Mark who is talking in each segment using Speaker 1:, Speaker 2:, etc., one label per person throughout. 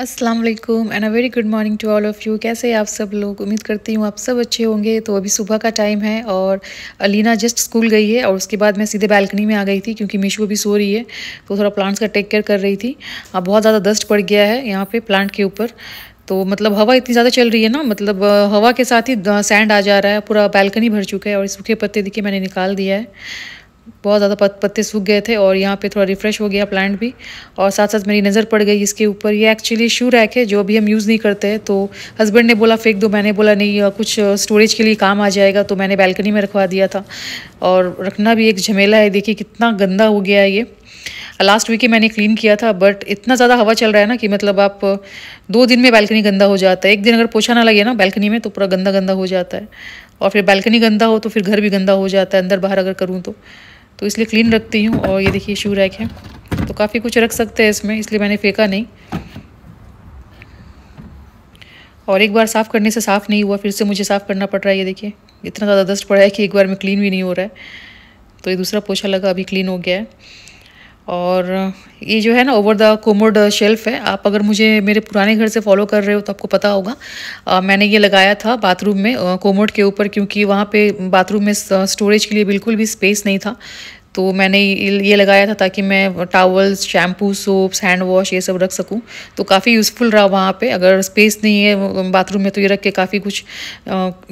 Speaker 1: Aslam and a very good morning to all of you कैसे आप सब लोग उम्मीद करती हूँ आप सब अच्छे होंगे तो अभी सुबह का टाइम है और अलीना जस्ट स्कूल गई है और उसके बाद मैं सीधे बालकनी में आ गई थी क्योंकि मीशू अभी सो रही है तो थोड़ा प्लांट्स का टेक केयर कर रही थी अब बहुत ज़्यादा डस्ट पड़ गया है यहाँ पर प्लांट के ऊपर तो मतलब हवा इतनी ज़्यादा चल रही है ना मतलब हवा के साथ ही सैंड आ जा रहा है पूरा बैल्कनी भर चुका है और सूखे पत्ते देखिए मैंने निकाल दिया है बहुत ज़्यादा पत, पत्ते सूख गए थे और यहाँ पे थोड़ा रिफ़्रेश हो गया प्लांट भी और साथ साथ मेरी नज़र पड़ गई इसके ऊपर ये एक्चुअली शू रैक है जो अभी हम यूज़ नहीं करते हैं तो हस्बैंड ने बोला फेंक दो मैंने बोला नहीं कुछ स्टोरेज के लिए काम आ जाएगा तो मैंने बैल्कनी में रखवा दिया था और रखना भी एक झमेला है देखिए कितना गंदा हो गया है ये लास्ट वीक ही मैंने क्लीन किया था बट इतना ज़्यादा हवा चल रहा है ना कि मतलब आप दो दिन में बैल्कनी गंदा हो जाता है एक दिन अगर पोछा ना लगे ना बैल्कनी में तो पूरा गंदा गंदा हो जाता है और फिर बैल्कनी गंदा हो तो फिर घर भी गंदा हो जाता है अंदर बाहर अगर करूँ तो तो इसलिए क्लीन रखती हूँ और ये देखिए शू रैक है तो काफ़ी कुछ रख सकते हैं इसमें इसलिए मैंने फेंका नहीं और एक बार साफ़ करने से साफ़ नहीं हुआ फिर से मुझे साफ़ करना पड़ रहा है ये देखिए इतना ज़्यादा दस्त पड़ा है कि एक बार में क्लीन भी नहीं हो रहा है तो ये दूसरा पोछा लगा अभी क्लीन हो गया है और ये जो है ना ओवर द कोमोड शेल्फ़ है आप अगर मुझे मेरे पुराने घर से फॉलो कर रहे हो तो आपको पता होगा आ, मैंने ये लगाया था बाथरूम में कोमोड के ऊपर क्योंकि वहाँ पे बाथरूम में स्टोरेज के लिए बिल्कुल भी स्पेस नहीं था तो मैंने ये लगाया था ताकि मैं towels shampoo soaps hand wash ये सब रख सकूं तो काफ़ी यूज़फुल रहा वहाँ पे अगर स्पेस नहीं है बाथरूम में तो ये रख के काफ़ी कुछ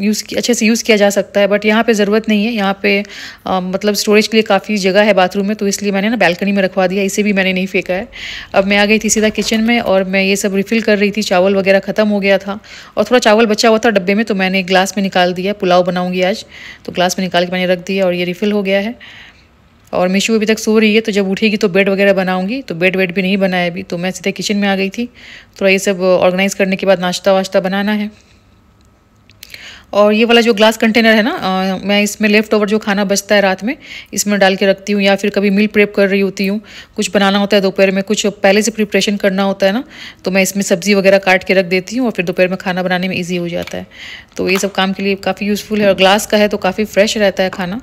Speaker 1: यूज़ अच्छे से यूज़ किया जा सकता है बट यहाँ पे ज़रूरत नहीं है यहाँ पे आ, मतलब स्टोरेज के लिए काफ़ी जगह है बाथरूम में तो इसलिए मैंने ना बैल्कनी में रखवा दिया इसे भी मैंने नहीं फेंका है अब मैं आ गई थी सीधा किचन में और मैं ये सब रिफ़िल कर रही थी चावल वगैरह ख़त्म हो गया था और थोड़ा चावल बचा हुआ था डब्बे में तो मैंने ग्लास में निकाल दिया पुलाव बनाऊँगी आज तो ग्लास में निकाल के मैंने रख दिया और ये रिफ़िल हो गया है और मीशू अभी तक सो रही है तो जब उठेगी तो बेड वगैरह बनाऊंगी तो बेड वेड भी नहीं बनाया अभी तो मैं सीधे किचन में आ गई थी थोड़ा ये सब ऑर्गेनाइज़ करने के बाद नाश्ता वाश्ता बनाना है और ये वाला जो ग्लास कंटेनर है ना आ, मैं इसमें लेफ़्ट ओवर जो खाना बचता है रात में इसमें डाल के रखती हूँ या फिर कभी मील प्रेप कर रही होती हूँ कुछ बनाना होता है दोपहर में कुछ पहले से प्रिपरेशन करना होता है ना तो मैं इसमें सब्ज़ी वगैरह काट के रख देती हूँ और फिर दोपहर में खाना बनाने में ईजी हो जाता है तो ये सब काम के लिए काफ़ी यूज़फुल है और ग्लास का है तो काफ़ी फ्रेश रहता है खाना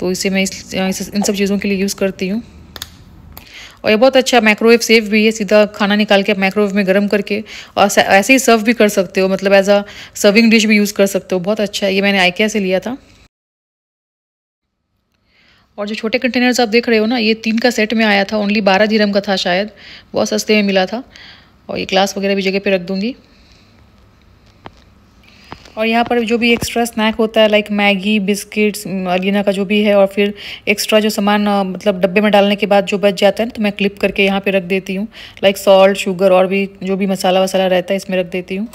Speaker 1: तो इसे मैं इस, इस इन सब चीज़ों के लिए यूज़ करती हूँ और ये बहुत अच्छा माइक्रोवेव सेफ भी है सीधा खाना निकाल के माइक्रोवेव में गर्म करके और ऐसे ही सर्व भी कर सकते हो मतलब एज अ सर्विंग डिश भी यूज़ कर सकते हो बहुत अच्छा है ये मैंने आइकिया से लिया था और जो छोटे कंटेनर्स आप देख रहे हो ना ये तीन का सेट में आया था ओनली बारह जीरम का था शायद बहुत सस्ते में मिला था और ये ग्लास वगैरह भी जगह पे रख दूँगी और यहाँ पर जो भी एक्स्ट्रा स्नैक होता है लाइक मैगी बिस्किट्स अलीना का जो भी है और फिर एक्स्ट्रा जो सामान मतलब डब्बे में डालने के बाद जो बच जाता है ना तो मैं क्लिप करके यहाँ पे रख देती हूँ लाइक सॉल्ट शुगर और भी जो भी मसाला वसाला रहता है इसमें रख देती हूँ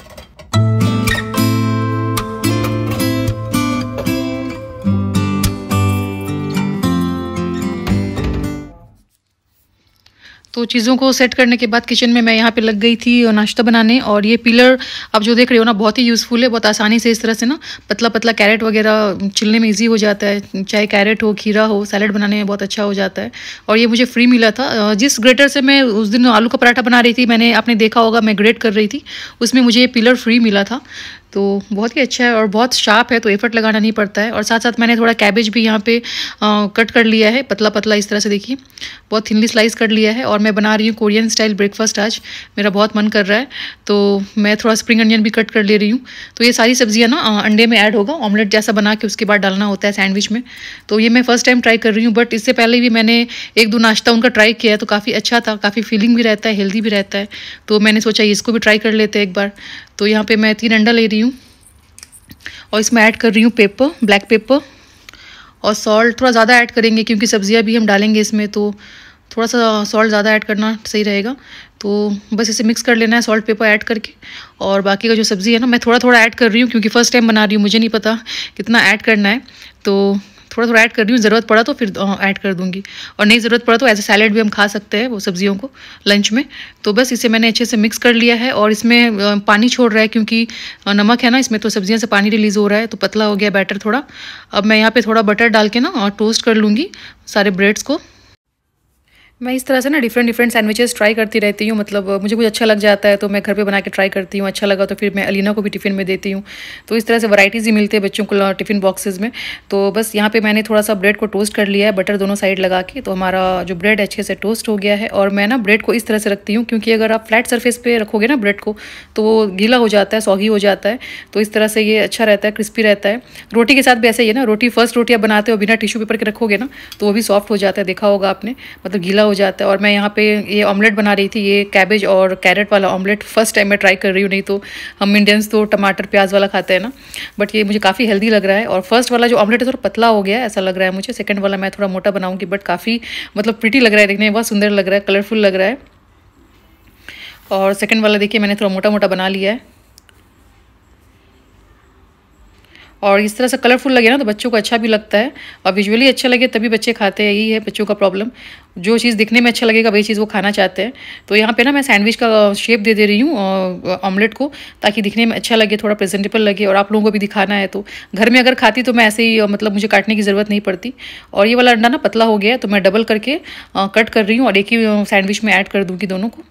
Speaker 1: तो चीज़ों को सेट करने के बाद किचन में मैं यहाँ पे लग गई थी नाश्ता बनाने और ये पिलर आप जो देख रहे हो ना बहुत ही यूज़फुल है बहुत आसानी से इस तरह से ना पतला पतला कैरेट वगैरह चिलने में ईजी हो जाता है चाहे कैरेट हो खीरा हो सैलड बनाने में बहुत अच्छा हो जाता है और ये मुझे फ्री मिला था जिस ग्रेटर से मैं उस दिन आलू का पराठा बना रही थी मैंने आपने देखा होगा मैं ग्रेट कर रही थी उसमें मुझे ये पिलर फ्री मिला था तो बहुत ही अच्छा है और बहुत शार्प है तो एफर्ट लगाना नहीं पड़ता है और साथ साथ मैंने थोड़ा कैबेज भी यहाँ पे आ, कट कर लिया है पतला पतला इस तरह से देखिए बहुत थिनली स्लाइस कर लिया है और मैं बना रही हूँ कोरियन स्टाइल ब्रेकफास्ट आज मेरा बहुत मन कर रहा है तो मैं थोड़ा स्प्रिंग अनियन भी कट कर ले रही हूँ तो ये सारी सब्जियाँ ना अंडे में ऐड होगा ऑमलेट जैसा बना के उसके बाद डालना होता है सैंडविच में तो ये मैं फर्स्ट टाइम ट्राई कर रही हूँ बट इससे पहले भी मैंने एक दो नाश्ता उनका ट्राई किया है तो काफ़ी अच्छा था काफ़ी फीलिंग भी रहता है हेल्दी भी रहता है तो मैंने सोचा इसको भी ट्राई कर लेते हैं एक बार तो यहाँ पे मैं तीन अंडा ले रही हूँ और इसमें ऐड कर रही हूँ पेपर ब्लैक पेपर और सॉल्ट थोड़ा ज़्यादा ऐड करेंगे क्योंकि सब्ज़ियाँ भी हम डालेंगे इसमें तो थोड़ा सा सॉल्ट ज़्यादा ऐड करना सही रहेगा तो बस इसे मिक्स कर लेना है सॉल्ट पेपर ऐड करके और बाकी का जो सब्ज़ी है ना मैं थोड़ा थोड़ा ऐड कर रही हूँ क्योंकि फ़र्स्ट टाइम बना रही हूँ मुझे नहीं पता कितना ऐड करना है तो थोड़ा थोड़ा ऐड कर रही हूँ ज़रूरत पड़ा तो फिर ऐड कर दूँगी और नहीं ज़रूरत पड़ा तो ऐसे सैलड भी हम खा सकते हैं वो सब्जियों को लंच में तो बस इसे मैंने अच्छे से मिक्स कर लिया है और इसमें पानी छोड़ रहा है क्योंकि नमक है ना इसमें तो सब्जियों से पानी रिलीज़ हो रहा है तो पतला हो गया बैटर थोड़ा अब मैं यहाँ पर थोड़ा बटर डाल के ना टोस्ट कर लूँगी सारे ब्रेड्स को मैं इस तरह से ना डिफरेंट डिफरेंट सैंडविचेस ट्राई करती रहती हूँ मतलब मुझे कुछ अच्छा लग जाता है तो मैं घर पे बना के ट्राई करती हूँ अच्छा लगा तो फिर मैं अलीना को भी टिफ़िन में देती हूँ तो इस तरह से वैराइटीज़ ही मिलती है बच्चों को टिफ़िन बॉक्सेस में तो बस यहाँ पे मैंने थोड़ा सा ब्रेड को टोस्ट कर लिया है बटर दोनों साइड लगा के तो हमारा जो ब्रेड अच्छे से टोस्ट हो गया है और मैं ना ब्रेड को इस तरह से रखती हूँ क्योंकि अगर आप फ्लैट सर्फेस पर रखोगे ना ब्रेड को तो वो गीला हो जाता है सॉगी हो जाता है तो इस तरह से ये अच्छा रहता है क्रिस्पी रहता है रोटी के साथ भी ऐसा ही है ना रोटी फर्स्ट रोटी आप बनाते हो बिना टिश्यू पेपर के रखोगे ना तो वो भी सॉफ्ट हो जाता है देखा होगा आपने मतलब गीला हो जाता है और मैं यहाँ पे ये ऑमलेट बना रही थी ये कैबेज और कैरेट वाला ऑमलेट फर्स्ट टाइम मैं ट्राई कर रही हूँ नहीं तो हम इंडियंस तो टमाटर प्याज वाला खाते हैं ना बट ये मुझे काफ़ी हेल्दी लग रहा है और फर्स्ट वाला जो ऑमलेट है थोड़ा पतला हो गया ऐसा लग रहा है मुझे सेकेंड वाला मैं थोड़ा मोटा बनाऊँगी बट काफ़ी मतलब प्रिटी लग रहा है देखने में बहुत सुंदर लग रहा है कलरफुल लग रहा है और सेकेंड वाला देखिए मैंने थोड़ा मोटा मोटा बना लिया है और इस तरह से कलरफुल लगे ना तो बच्चों को अच्छा भी लगता है और विजुअली अच्छा लगे तभी बच्चे खाते हैं यही है बच्चों का प्रॉब्लम जो चीज़ दिखने में अच्छा लगेगा वही चीज़ वो खाना चाहते हैं तो यहाँ पे ना मैं सैंडविच का शेप दे दे रही हूँ ऑमलेट को ताकि दिखने में अच्छा लगे थोड़ा प्रेजेंटेबल लगे और आप लोगों को भी दिखाना है तो घर में अगर खाती तो मैं ऐसे ही मतलब मुझे काटने की ज़रूरत नहीं पड़ती और ये वाला अंडा ना पतला हो गया तो मैं डबल करके कट कर रही हूँ और एक ही सैंडविच में ऐड कर दूँगी दोनों को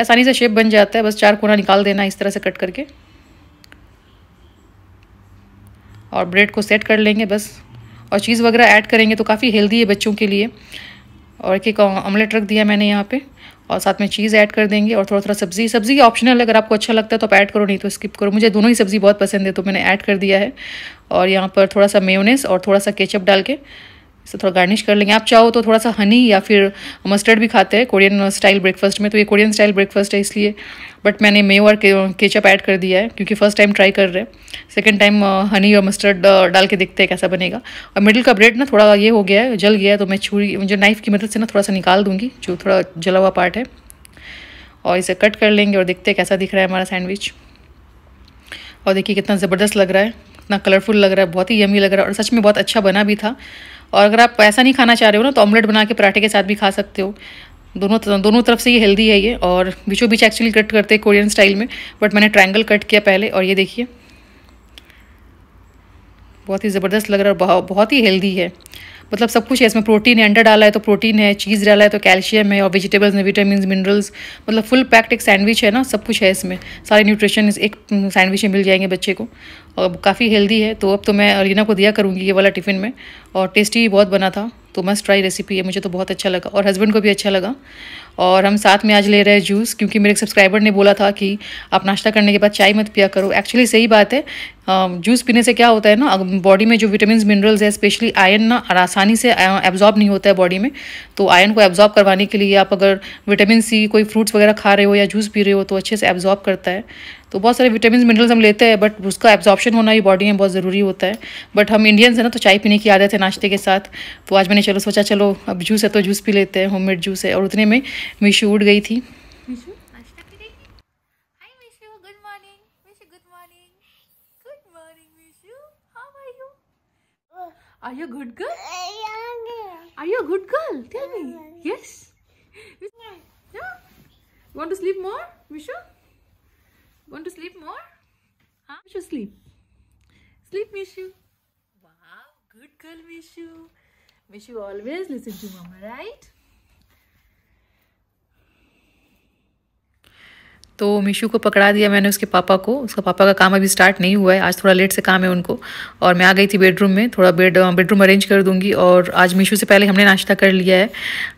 Speaker 1: आसानी से शेप बन जाता है बस चार कोना निकाल देना इस तरह से कट करके और ब्रेड को सेट कर लेंगे बस और चीज़ वगैरह ऐड करेंगे तो काफ़ी हेल्दी है बच्चों के लिए और एक एक ऑमलेट रख दिया मैंने यहाँ पे और साथ में चीज़ ऐड कर देंगे और थोड़ा थोड़ा सब्ज़ी सब्ज़ी ऑप्शनल अगर आपको अच्छा लगता है तो आप ऐड करो नहीं तो स्किप करो मुझे दोनों ही सब्ज़ी बहुत पसंद है तो मैंने ऐड कर दिया है और यहाँ पर थोड़ा सा मेयोनेस और थोड़ा सा केचप डाल के इसे थोड़ा गार्निश कर लेंगे आप चाहो तो थोड़ा सा हनी या फिर मस्टर्ड भी खाते हैं कोरियन स्टाइल ब्रेकफास्ट में तो ये कोरियन स्टाइल ब्रेकफास्ट है इसलिए बट मैंने मेव और केचप ऐड कर दिया है क्योंकि फर्स्ट टाइम ट्राई कर रहे हैं सेकेंड टाइम हनी और मस्टर्ड uh, डाल के देखते हैं कैसा बनेगा और मिडिल का ब्रेड ना थोड़ा ये हो गया है जल गया है तो मैं छुरी मुझे नाइफ़ की मदद से ना थोड़ा सा निकाल दूँगी जो थोड़ा जला हुआ पार्ट है और इसे कट कर लेंगे और देखते हैं कैसा दिख रहा है हमारा सैंडविच और देखिए कितना ज़बरदस्त लग रहा है इतना कलरफुल लग रहा है बहुत ही यमी लग रहा है और सच में बहुत अच्छा बना भी था और अगर आप ऐसा नहीं खाना चाह रहे हो ना तो ऑमलेट बना के पराठे के साथ भी खा सकते हो दोनों दोनों तरफ से ये हेल्दी है ये और बीचों बीच एक्चुअली कट करते हैं कोरियन स्टाइल में बट मैंने ट्रायंगल कट किया पहले और ये देखिए बहुत ही ज़बरदस्त लग रहा है बहुत ही हेल्दी है मतलब सब कुछ है इसमें प्रोटीन है अंडा डाला है तो प्रोटीन है चीज़ डाला है तो कैल्शियम है और वेजिटेबल्स में विटामिन मिनरल्स मतलब फुल पैक्ड एक सैंडविच है ना सब कुछ है इसमें सारे न्यूट्रिशन इस एक सैंडविच में मिल जाएंगे बच्चे को और काफ़ी हेल्दी है तो अब तो मैं अलीना को दिया करूँगी ये वाला टिफ़िन में और टेस्टी बहुत बना था तो मस्ट ट्राई रेसिपी है मुझे तो बहुत अच्छा लगा और हस्बैंड को भी अच्छा लगा और हम साथ में आज ले रहे हैं जूस क्योंकि मेरे एक सब्सक्राइबर ने बोला था कि आप नाश्ता करने के बाद चाय मत पिया करो एक्चुअली सही बात है जूस पीने से क्या होता है ना बॉडी में जो विटामिन मिनरल्स है स्पेशली आयन ना आसानी से एब्जॉर्ब नहीं होता है बॉडी में तो आयन को एब्जॉर्ब करवाने के लिए आप अगर विटामिन सी कोई फ्रूट्स वगैरह खा रहे हो या जूस पी रहे हो तो अच्छे से एब्जॉर्ब करता है तो बहुत सारे विटामिन मिनरल्स हम लेते हैं बट उसका एब्जॉर्प्शन होना ही बॉडी में बहुत ज़रूरी होता है बट हम इंडियंस हैं ना तो चाय पीने की आदत है नाश्ते के साथ तो आज मैंने चलो सोचा चलो अब जूस है तो जूस पी लेते हैं होम जूस है और उतने में मिशू उठ गई थी Are you good girl? Are you a good girl? Tell me. Yes. Yeah. want to sleep more, Mishu? Want to sleep more? Huh? Mishu, sleep. Sleep, Mishu. Wow, good girl, Mishu. Mishu always listen to mama, right? तो मीशू को पकड़ा दिया मैंने उसके पापा को उसका पापा का काम अभी स्टार्ट नहीं हुआ है आज थोड़ा लेट से काम है उनको और मैं आ गई थी बेडरूम में थोड़ा बेड बेडरूम अरेंज कर दूंगी और आज मीशू से पहले हमने नाश्ता कर लिया है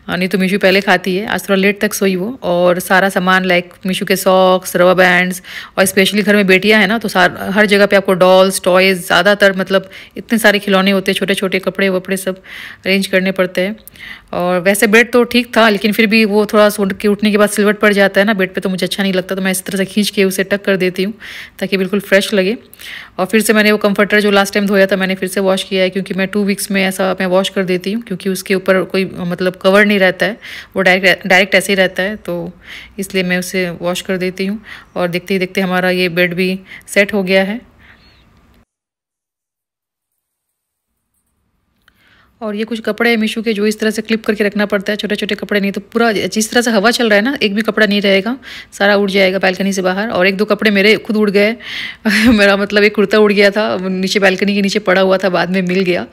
Speaker 1: नहीं तो मीशू पहले खाती है आज थोड़ा लेट तक सोई वो और सारा सामान लाइक मीशू के सॉक्स रबर बैंड्स और स्पेशली घर में बेटियाँ हैं ना तो हर जगह पर आपको डॉल्स टॉयज़ ज़्यादातर मतलब इतने सारे खिलौने होते हैं छोटे छोटे कपड़े वपड़े सब अरेंज करने पड़ते हैं और वैसे बेड तो ठीक था लेकिन फिर भी वो थोड़ा सो के उठने के बाद सिलवट पड़ जाता है ना बेड पर तो मुझे अच्छा नहीं लगता लगता तो मैं इस तरह से खींच के उसे टक कर देती हूँ ताकि बिल्कुल फ्रेश लगे और फिर से मैंने वो कम्फ़र्टर जो लास्ट टाइम धोया था मैंने फिर से वॉश किया है क्योंकि मैं टू वीक्स में ऐसा मैं वॉश कर देती हूँ क्योंकि उसके ऊपर कोई मतलब कवर नहीं रहता है वो डायरेक्ट डायरेक्ट ऐसे ही रहता है तो इसलिए मैं उसे वॉश कर देती हूँ और देखते ही देखते हमारा ये बेड भी सेट हो गया है और ये कुछ कपड़े हैं मीशो के जो इस तरह से क्लिप करके रखना पड़ता है छोटे छोटे कपड़े नहीं तो पूरा जिस तरह से हवा चल रहा है ना एक भी कपड़ा नहीं रहेगा सारा उड़ जाएगा बैल्कनी से बाहर और एक दो कपड़े मेरे खुद उड़ गए मेरा मतलब एक कुर्ता उड़ गया था नीचे बैल्कनी के नीचे पड़ा हुआ था बाद में मिल गया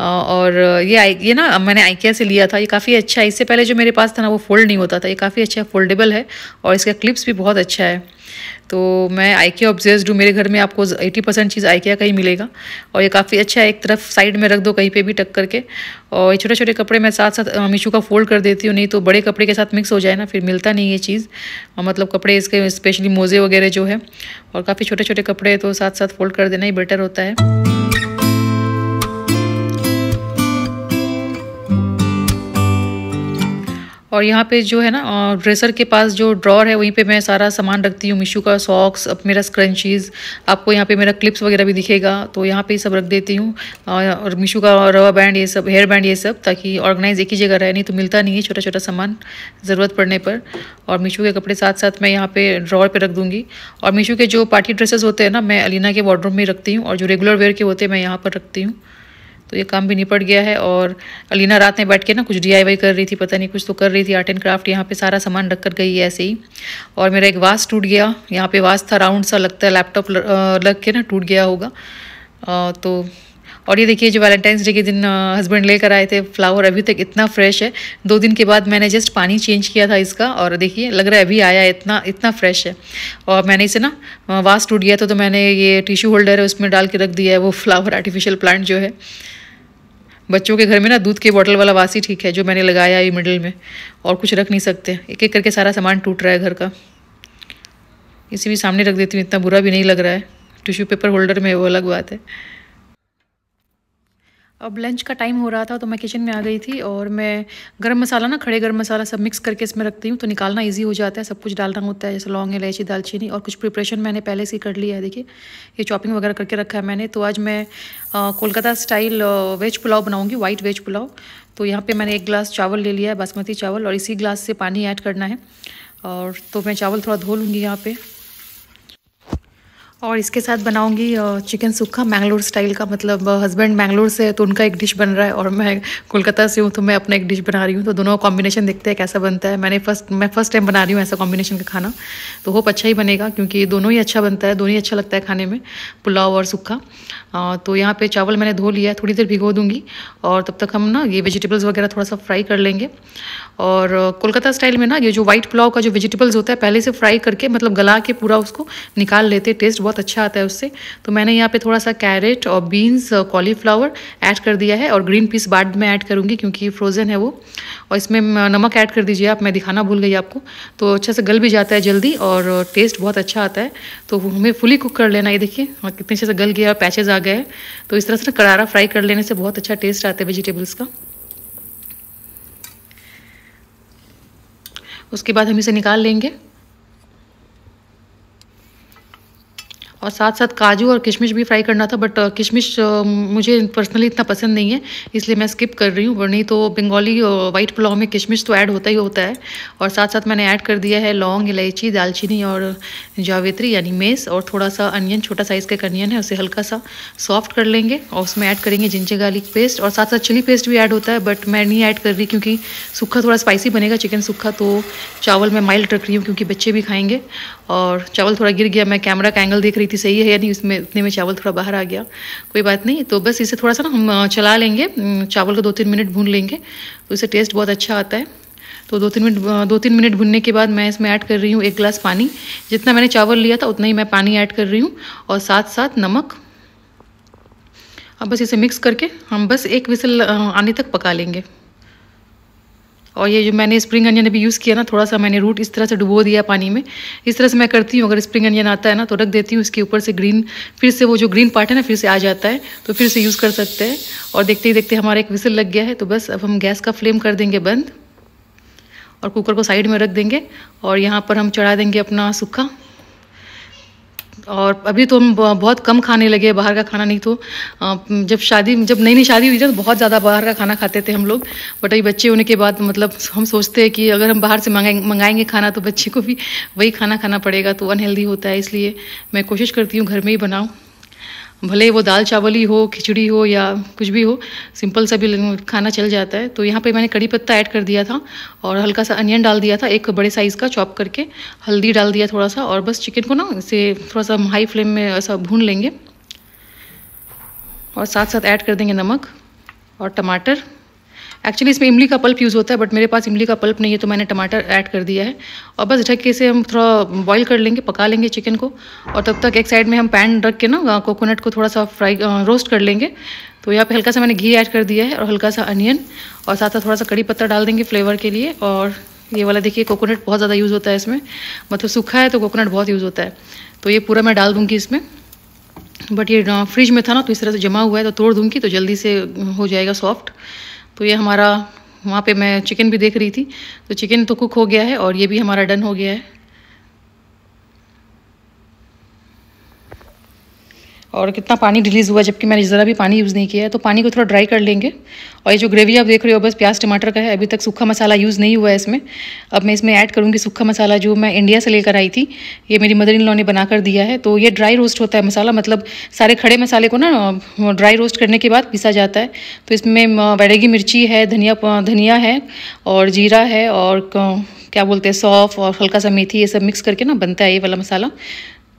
Speaker 1: और ये ये ना मैंने आइकिया से लिया था ये काफ़ी अच्छा है इससे पहले जो मेरे पास था ना वो फोल्ड नहीं होता था ये काफ़ी अच्छा फोल्डेबल है और इसका क्लिप्स भी बहुत अच्छा है तो मैं आइकिया ऑब्जेस्ड हूँ मेरे घर में आपको 80 परसेंट चीज़ आइकिया का ही मिलेगा और ये काफ़ी अच्छा है एक तरफ साइड में रख दो कहीं पे भी टक करके और ये छोटे छोटे कपड़े मैं साथ साथ मीशो का फोल्ड कर देती हूँ नहीं तो बड़े कपड़े के साथ मिक्स हो जाए ना फिर मिलता नहीं ये चीज़ और मतलब कपड़े इसके स्पेशली मोज़े वगैरह जो है और काफ़ी छोटे छोटे कपड़े तो साथ साथ फोल्ड कर देना ही बेटर होता है और यहाँ पे जो है ना ड्रेसर के पास जो ड्रॉर है वहीं पे मैं सारा सामान रखती हूँ मीशो का सॉक्स अब मेरा स्क्रंचीज़ आपको यहाँ पे मेरा क्लिप्स वगैरह भी दिखेगा तो यहाँ पे सब रख देती हूँ और मीशो का रवा बैंड ये सब हेयर बैंड ये सब ताकि ऑर्गेनाइज एक ही जगह रहे नहीं तो मिलता नहीं है छोटा छोटा सामान ज़रूरत पड़ने पर और मीशो के कपड़े साथ साथ मैं यहाँ पर ड्रॉर पर रख दूँगी और मीशो के जो पार्टी ड्रेसेस होते हैं ना मैं अलीना के वार्ड्रोब में रखती हूँ और जो रेगुलर वेयर के होते हैं मैं यहाँ पर रखती हूँ तो ये काम भी निपट गया है और अलीना रात में बैठ के ना कुछ डी कर रही थी पता नहीं कुछ तो कर रही थी आर्ट एंड क्राफ्ट यहाँ पे सारा सामान रख कर गई है ऐसे ही और मेरा एक वास टूट गया यहाँ पे वास था राउंड सा लगता है लैपटॉप लग के ना टूट गया होगा आ, तो और ये देखिए जो वैलेंटाइंस डे के दिन हस्बैंड लेकर आए थे फ्लावर अभी तक इतना फ्रेश है दो दिन के बाद मैंने जस्ट पानी चेंज किया था इसका और देखिए लग रहा है अभी आया है इतना इतना फ्रेश है और मैंने इसे ना वास टूट गया था तो मैंने ये टिश्यू होल्डर है उसमें डाल के रख दिया है वो फ्लावर आर्टिफिशियल प्लांट जो है बच्चों के घर में ना दूध के बॉटल वाला वासी ठीक है जो मैंने लगाया ये मिडल में और कुछ रख नहीं सकते एक एक करके सारा सामान टूट रहा है घर का इसे भी सामने रख देती हूँ इतना बुरा भी नहीं लग रहा है टिश्यू पेपर होल्डर में वो अलग बात है अब लंच का टाइम हो रहा था तो मैं किचन में आ गई थी और मैं गरम मसाला ना खड़े गरम मसाला सब मिक्स करके इसमें रखती हूँ तो निकालना इजी हो जाता है सब कुछ डालना होता है जैसे लौंग इलायची दालचीनी और कुछ प्रिपरेशन मैंने पहले से ही कर लिया है देखिए ये चॉपिंग वगैरह करके रखा है मैंने तो आज मैं कोलकाता स्टाइल वेज पुलाव बनाऊँगी वाइट वेज पुलाव तो यहाँ पर मैंने एक गिलास चावल ले लिया है बासमती चावल और इसी गिलास से पानी ऐड करना है और तो मैं चावल थोड़ा धो लूँगी यहाँ पर और इसके साथ बनाऊंगी चिकन सूखा मैंगलोर स्टाइल का मतलब हस्बैंड मैंगलोर से है तो उनका एक डिश बन रहा है और मैं कोलकाता से हूँ तो मैं अपना एक डिश बना रही हूँ तो दोनों कॉम्बिनेशन देखते हैं कैसा बनता है मैंने फर्स्ट मैं फर्स्ट टाइम बना रही हूँ ऐसा कॉम्बिनेशन का खाना तो होप अच्छा ही बनेगा क्योंकि दोनों ही अच्छा बनता है दोनों ही अच्छा लगता है खाने में पुलाव और सूखा तो यहाँ पर चावल मैंने धो लिया है थोड़ी देर भिगो दूँगी और तब तक हम ना ये वेजिटेबल्स वगैरह थोड़ा सा फ्राई कर लेंगे और कोलकाता स्टाइल में ना ये जो वाइट पुलाव का जो वेजिटेबल्स होता है पहले से फ्राई करके मतलब गला के पूरा उसको निकाल लेते टेस्ट बहुत बहुत अच्छा आता है उससे तो मैंने यहाँ पे थोड़ा सा कैरेट और बीन्स कॉलीफ्लावर ऐड कर दिया है और ग्रीन पीस बाद में ऐड करूँगी क्योंकि फ्रोज़न है वो और इसमें uh, नमक ऐड कर दीजिए आप मैं दिखाना भूल गई आपको तो अच्छा से गल भी जाता है जल्दी और टेस्ट uh, बहुत अच्छा आता है तो हमें फुली कुक कर लेना ये देखिए हाँ, कितने अच्छे से गल गया पैचेज आ गए तो इस तरह से ना करारा फ्राई कर लेने से बहुत अच्छा टेस्ट आता है वेजिटेबल्स का उसके बाद हम इसे निकाल लेंगे और साथ साथ काजू और किशमिश भी फ्राई करना था बट uh, किशमिश uh, मुझे पर्सनली इतना पसंद नहीं है इसलिए मैं स्किप कर रही हूँ वरनी तो बंगाली वाइट पुलाव में किशमिश तो ऐड होता ही होता है और साथ साथ मैंने ऐड कर दिया है लौंग इलायची दालचीनी और जावित्री यानी मेस और थोड़ा सा अनियन छोटा साइज़ का अनियन है उसे हल्का सा सॉफ्ट कर लेंगे और उसमें ऐड करेंगे जिंजर गार्लिक पेस्ट और साथ साथ चिली पेस्ट भी ऐड होता है बट मैं नहीं ऐड कर रही क्योंकि सूखा थोड़ा स्पाइसी बनेगा चिकन सूखा तो चावल मैं माइल्ड रख रही हूँ क्योंकि बच्चे भी खाएंगे और चावल थोड़ा गिर गया मैं कैमरा का एंगल देख रही स्थिति सही है यानी इसमें इतने में चावल थोड़ा बाहर आ गया कोई बात नहीं तो बस इसे थोड़ा सा ना हम चला लेंगे चावल को दो तीन मिनट भून लेंगे तो इससे टेस्ट बहुत अच्छा आता है तो दो तीन मिनट दो तीन मिनट भुनने के बाद मैं इसमें ऐड कर रही हूँ एक गिलास पानी जितना मैंने चावल लिया था उतना ही मैं पानी ऐड कर रही हूँ और साथ साथ नमक अब बस इसे मिक्स करके हम बस एक विसल आने तक पका लेंगे और ये जो मैंने स्प्रिंग अनियन अभी यूज़ किया ना थोड़ा सा मैंने रूट इस तरह से डुबो दिया पानी में इस तरह से मैं करती हूँ अगर स्प्रिंग अनियन आता है ना तो रख देती हूँ इसके ऊपर से ग्रीन फिर से वो जो ग्रीन पार्ट है ना फिर से आ जाता है तो फिर से यूज़ कर सकते हैं और देखते ही देखते हमारा एक विसल लग गया है तो बस अब हम गैस का फ्लेम कर देंगे बंद और कुकर को साइड में रख देंगे और यहाँ पर हम चढ़ा देंगे अपना सूखा और अभी तो हम बहुत कम खाने लगे बाहर का खाना नहीं तो जब शादी जब नई नई शादी हुई थी तो बहुत ज़्यादा बाहर का खाना खाते थे हम लोग बट अभी बच्चे होने के बाद मतलब हम सोचते हैं कि अगर हम बाहर से मंगाएंगे मंगाएंगे खाना तो बच्चे को भी वही खाना खाना पड़ेगा तो अनहेल्दी होता है इसलिए मैं कोशिश करती हूँ घर में ही बनाऊँ भले वो दाल चावल ही हो खिचड़ी हो या कुछ भी हो सिंपल सा भी खाना चल जाता है तो यहाँ पे मैंने कड़ी पत्ता ऐड कर दिया था और हल्का सा अनियन डाल दिया था एक बड़े साइज़ का चॉप करके हल्दी डाल दिया थोड़ा सा और बस चिकन को ना इसे थोड़ा सा हाई फ्लेम में ऐसा भून लेंगे और साथ साथ ऐड कर देंगे नमक और टमाटर एक्चुअली इसमें इमली का पल्प यूज़ होता है बट मेरे पास इमली का पल्प नहीं है तो मैंने टमाटर ऐड कर दिया है और बस ढक्के से हम थोड़ा बॉईल कर लेंगे पका लेंगे चिकन को और तब तक एक साइड में हम पैन रख के ना कोकोनट को थोड़ा सा फ्राई रोस्ट कर लेंगे तो यहाँ पे हल्का सा मैंने घी ऐड कर दिया है और हल्का सा अनियन और साथ साथ थोड़ा सा कड़ी पत्ता डाल देंगे फ्लेवर के लिए और ये वाला देखिए कोकोनट बहुत ज़्यादा यूज़ होता है इसमें मतलब सूखा है तो कोकोनट बहुत यूज़ होता है तो ये पूरा मैं डाल दूँगी इसमें बट ये फ्रिज में था ना तो इस तरह से जमा हुआ है तो तोड़ दूँगी तो जल्दी से हो जाएगा सॉफ्ट तो ये हमारा वहाँ पे मैं चिकन भी देख रही थी तो चिकन तो कुक हो गया है और ये भी हमारा डन हो गया है और कितना पानी रिलीज़ हुआ जबकि मैंने ज़रा भी पानी यूज़ नहीं किया है तो पानी को थोड़ा ड्राई कर लेंगे और ये जो ग्रेवी आप देख रहे हो बस प्याज टमाटर का है अभी तक सूखा मसाला यूज़ नहीं हुआ है इसमें अब मैं इसमें ऐड करूँगी सूखा मसाला जो मैं इंडिया से लेकर आई थी ये मेरी मदर इन लॉ ने बना कर दिया है तो ये ड्राई रोस्ट होता है मसाला मतलब सारे खड़े मसाले को ना ड्राई रोस्ट करने के बाद पीसा जाता है तो इसमें वैरेगी मिर्ची है धनिया धनिया है और जीरा है और क्या बोलते हैं सौफ और हल्का सा मेथी ये सब मिक्स करके ना बनता है ये वाला मसाला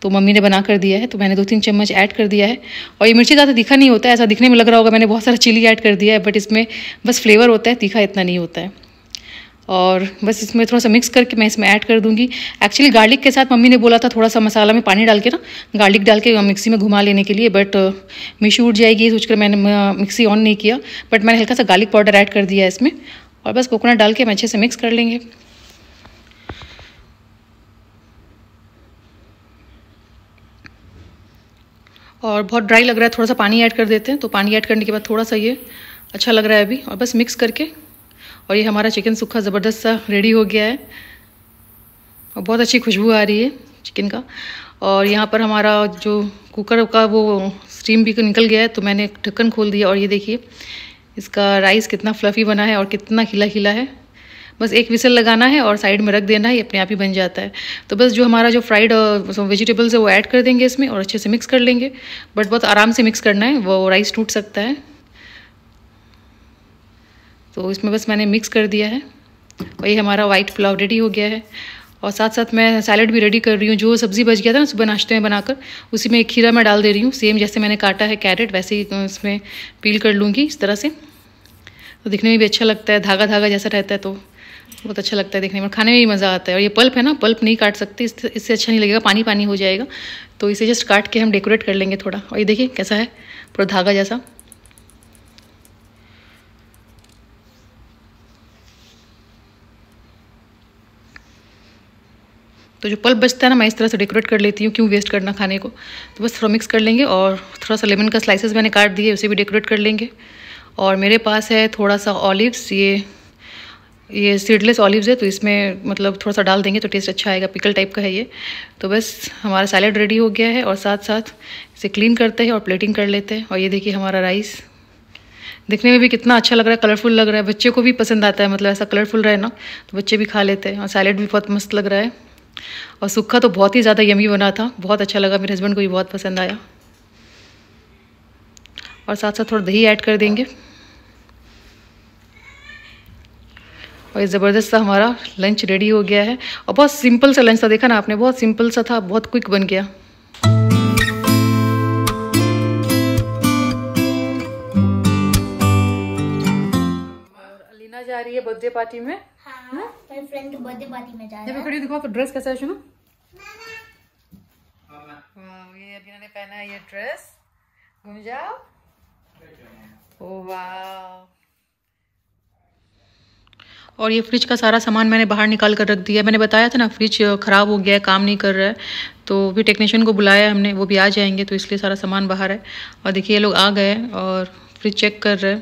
Speaker 1: तो मम्मी ने बना कर दिया है तो मैंने दो तीन चम्मच ऐड कर दिया है और ये मिर्ची ज़्यादा तीखा नहीं होता है ऐसा दिखने में लग रहा होगा मैंने बहुत सारा चिली ऐड कर दिया है बट इसमें बस फ्लेवर होता है तीखा इतना नहीं होता है और बस इसमें थोड़ा सा मिक्स करके मैं इसमें ऐड कर दूंगी एक्चुअली गार्लिक के साथ मम्मी ने बोला था थोड़ा सा मसाला में पानी डाल के ना गार्लिक डाल के मिक्सी में घुमा लेने के लिए बट uh, मिशी उठ जाएगी सोचकर मैंने मिक्सी ऑन नहीं किया बट मैंने हल्का सा गार्लिक पाउडर ऐड कर दिया है इसमें और बस कोकोनट डाल के हम अच्छे से मिक्स कर लेंगे और बहुत ड्राई लग रहा है थोड़ा सा पानी ऐड कर देते हैं तो पानी ऐड करने के बाद थोड़ा सा ये अच्छा लग रहा है अभी और बस मिक्स करके और ये हमारा चिकन सूखा ज़बरदस्त सा रेडी हो गया है और बहुत अच्छी खुशबू आ रही है चिकन का और यहाँ पर हमारा जो कुकर का वो स्टीम भी निकल गया है तो मैंने ढक्कन खोल दिया और ये देखिए इसका राइस कितना फ्लफ़ी बना है और कितना खिला खिला है बस एक विसल लगाना है और साइड में रख देना है ये अपने आप ही बन जाता है तो बस जो हमारा जो फ्राइड वेजिटेबल्स है वो ऐड कर देंगे इसमें और अच्छे से मिक्स कर लेंगे बट बहुत आराम से मिक्स करना है वो राइस टूट सकता है तो इसमें बस मैंने मिक्स कर दिया है और ये हमारा वाइट पुलाव रेडी हो गया है और साथ साथ मैं सैलड भी रेडी कर रही हूँ जो सब्ज़ी बच गया था ना सुबह नाश्ते में बनाकर उसी में खीरा मैं डाल दे रही हूँ सेम जैसे मैंने काटा है कैरेट वैसे ही इसमें पील कर लूँगी इस तरह से तो दिखने में भी अच्छा लगता है धागा धागा जैसा रहता है तो बहुत अच्छा लगता है देखने में खाने में भी मज़ा आता है और ये पल्प है ना पल्प नहीं काट सकती इससे इससे अच्छा नहीं लगेगा पानी पानी हो जाएगा तो इसे जस्ट काट के हम डेकोरेट कर लेंगे थोड़ा और ये देखिए कैसा है पूरा धागा जैसा तो जो पल्प बचता है ना मैं इस तरह से डेकोरेट कर लेती हूँ क्यों वेस्ट करना खाने को तो बस थोड़ा मिक्स कर लेंगे और थोड़ा सा लेमन का स्लाइसेस मैंने काट दिए उसे भी डेकोरेट कर लेंगे और मेरे पास है थोड़ा सा ऑलिव्स ये ये सीडलेस ऑलिव्स है तो इसमें मतलब थोड़ा सा डाल देंगे तो टेस्ट अच्छा आएगा पिकल टाइप का है ये तो बस हमारा सैलड रेडी हो गया है और साथ साथ इसे क्लीन करते हैं और प्लेटिंग कर लेते हैं और ये देखिए हमारा राइस देखने में भी कितना अच्छा लग रहा है कलरफुल लग रहा है बच्चे को भी पसंद आता है मतलब ऐसा कलरफुल रहे ना तो बच्चे भी खा लेते हैं और सैलड भी बहुत मस्त लग रहा है और सूखा तो बहुत ही ज़्यादा यमी बना था बहुत अच्छा लगा मेरे हस्बैंड को भी बहुत पसंद आया और साथ साथ थोड़ा दही ऐड कर देंगे और ये ज़बरदस्त सा हमारा लंच रेडी हो गया है और बहुत सिंपल सा लंच था देखा ना आपने बहुत सिंपल सा था बहुत क्विक बन गया जा रही है बर्थडे पार्टी में हाँ, फ्रेंड बर्थडे पार्टी में जा रहा है दिखाओ तो ड्रेस कैसा है सुनो ये ने पहना है ये ड्रेस घूम जाओ ओ वाह और ये फ्रिज का सारा सामान मैंने बाहर निकाल कर रख दिया मैंने बताया था ना फ्रिज ख़राब हो गया है काम नहीं कर रहा है तो भी टेक्नीशियन को बुलाया हमने वो भी आ जाएंगे तो इसलिए सारा सामान बाहर है और देखिए ये लोग आ गए और फ्रिज चेक कर रहे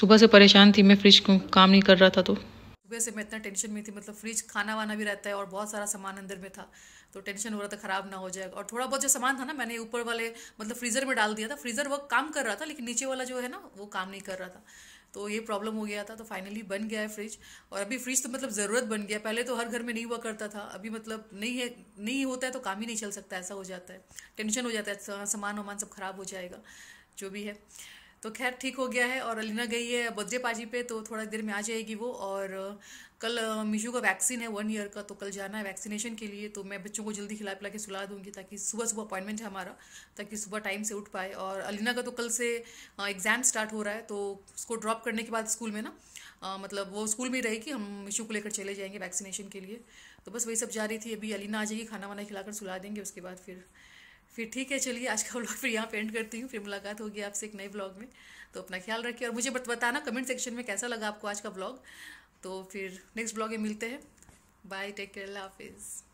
Speaker 1: सुबह से परेशान थी मैं फ्रिज काम नहीं कर रहा था तो सुबह से मैं इतना टेंशन में थी मतलब फ्रिज खाना वाना भी रहता है और बहुत सारा सामान अंदर में था तो टेंशन हो रहा था ख़राब ना हो जाएगा और थोड़ा बहुत जो सामान था ना मैंने ऊपर वाले मतलब फ्रीज़र में डाल दिया था फ्रीज़र वो काम कर रहा था लेकिन नीचे वाला जो है ना वो काम नहीं कर रहा था तो ये प्रॉब्लम हो गया था तो फाइनली बन गया है फ्रिज और अभी फ्रिज तो मतलब ज़रूरत बन गया पहले तो हर घर में नहीं हुआ करता था अभी मतलब नहीं है नहीं होता है तो काम ही नहीं चल सकता ऐसा हो जाता है टेंशन हो जाता है सामान वामान सब खराब हो जाएगा जो भी है तो खैर ठीक हो गया है और अलीना गई है बर्थडे पार्टी पे तो थोड़ा देर में आ जाएगी वो और कल मीशू का वैक्सीन है वन ईयर का तो कल जाना है वैक्सीनेशन के लिए तो मैं बच्चों को जल्दी खिला पिला के सुला दूंगी ताकि सुबह सुबह अपॉइंटमेंट है हमारा ताकि सुबह टाइम से उठ पाए और अलीना का तो कल से एग्ज़ाम स्टार्ट हो रहा है तो उसको ड्रॉप करने के बाद स्कूल में ना आ, मतलब वो स्कूल में रहेगी हम मीशू को लेकर चले जाएंगे वैक्सीनेशन के लिए तो बस वही सब जा रही थी अभी अलीना आ जाएगी खाना वाना खिलाकर सुला देंगे उसके बाद फिर फिर ठीक है चलिए आज का ब्लॉग फिर यहाँ पेंट करती हूँ फिर मुलाकात होगी आपसे एक नए ब्लॉग में तो अपना ख्याल रखिए और मुझे बताना कमेंट सेक्शन में कैसा लगा आपको आज का ब्लॉग तो फिर नेक्स्ट ब्लॉग में मिलते हैं बाय टेक केयर हाफिज़